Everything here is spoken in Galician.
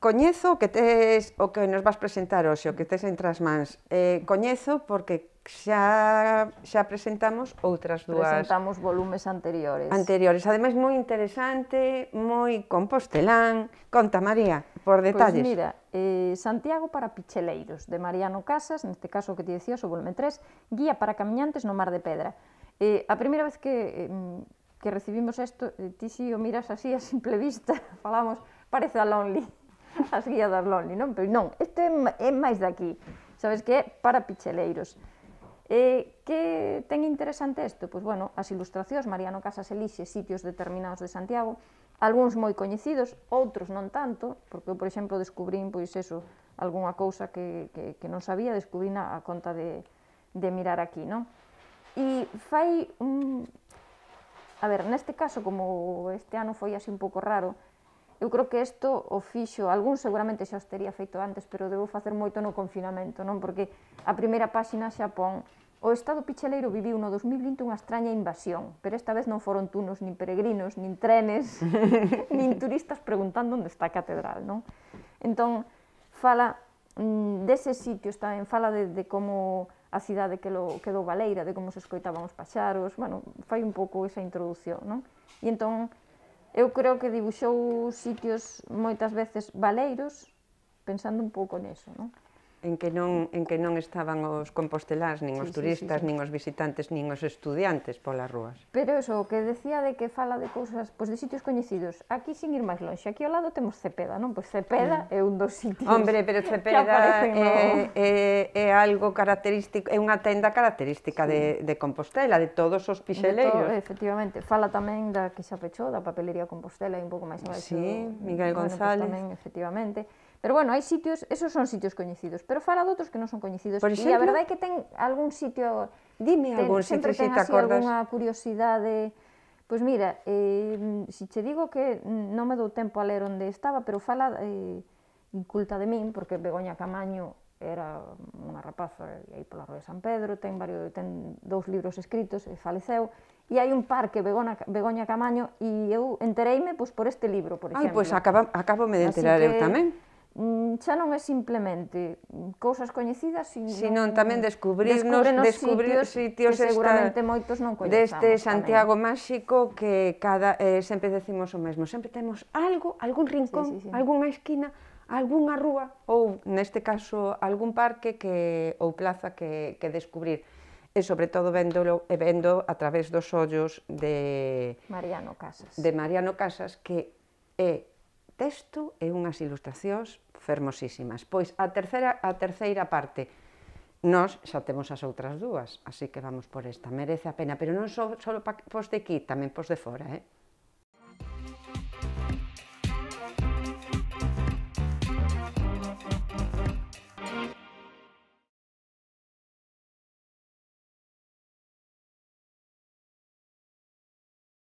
coñezo o que tes, o que nos vas presentar hoxe, o que tes entre as mans. Eh, coñezo porque xa xa presentamos outras dúas. Presentamos volumes anteriores. Anteriores, ademais moi interesante, moi compostelán. Conta María, por pois detalles. Pois pues mira, eh, Santiago para Picheleiros, de Mariano Casas, neste caso que ti decías, o volume 3, Guía para camiñantes no mar de pedra. Eh, a primeira vez que eh, que recibimos isto, eh, ti si o miras así a simple vista, falamos, parece a Lonely as guías das Lonely, non? Pero non, este é, é máis daqui, sabes que é para picheleiros. E eh, que ten interesante isto? Pois, bueno, as ilustracións, Mariano Casas elixe sitios determinados de Santiago, algúns moi coñecidos, outros non tanto, porque eu, por exemplo, descubrín, pois, eso, algunha cousa que, que, que non sabía, descubrín a, a conta de, de mirar aquí, non? E fai un... A ver, neste caso, como este ano foi así un pouco raro, Eu creo que isto o fixo, algún seguramente xa os teria feito antes, pero debo facer moito no confinamento, non? Porque a primeira páxina xa pon O Estado picheleiro viviu no 2020 unha extraña invasión, pero esta vez non foron tunos, nin peregrinos, nin trenes, nin turistas preguntando onde está a catedral, non? Entón, fala mm, deses sitios tamén, fala de, de como a cidade que lo, quedou baleira, de como se escoitaban os paxaros, bueno, fai un pouco esa introdución, non? E entón, Eu creo que dibuxou sitios moitas veces baleiros, pensando un pouco neso, non? en que non en que non estaban os compostelás, nin os turistas, sí, sí, sí. nin os visitantes, nin os estudiantes polas rúas. Pero eso, o que decía de que fala de cousas, pois pues, de sitios coñecidos, aquí sin ir máis lonxe, aquí ao lado temos Cepeda, non? Pois pues Cepeda mm. é un dos sitios. Hombre, pero Cepeda é, é, é, algo característico, é unha tenda característica sí. de, de Compostela, de todos os pixeleiros. De efectivamente, fala tamén da que xa pechou, da papelería Compostela, e un pouco máis abaixo. Sí, Miguel pois González. Bueno, pues, tamén, efectivamente Pero bueno, hai sitios, esos son sitios coñecidos, pero fala de outros que non son coñecidos. Por exemplo, e a verdade é que ten algún sitio... Dime ten, algún sitio se te acordas. Sempre curiosidade... Pois mira, eh, se si che digo que non me dou tempo a ler onde estaba, pero fala eh, inculta de min, porque Begoña Camaño era unha rapaza aí pola Rúa de San Pedro, ten varios ten dous libros escritos e faleceu, e hai un parque Begoña, Begoña Camaño e eu entereime pois por este libro, por exemplo. Ai, pois acabo me de enterar que, eu tamén. Mm, xa non é simplemente cousas coñecidas, sino senón tamén descubrirnos, descubrir sitios, sitios que seguramente esta, moitos non coñecemos. Deste Santiago tamén. Máxico que cada eh, sempre decimos o mesmo, sempre temos algo, algún rincón, sí, sí, sí. algunha esquina, algunha rúa ou neste caso algún parque que ou plaza que que descubrir e sobre todo véndolo e vendo a través dos ollos de Mariano Casas. De Mariano Casas que é texto e unhas ilustracións fermosísimas. Pois a terceira, a terceira parte, nós xa temos as outras dúas, así que vamos por esta, merece a pena, pero non só, só para pos de aquí, tamén pos de fora, eh?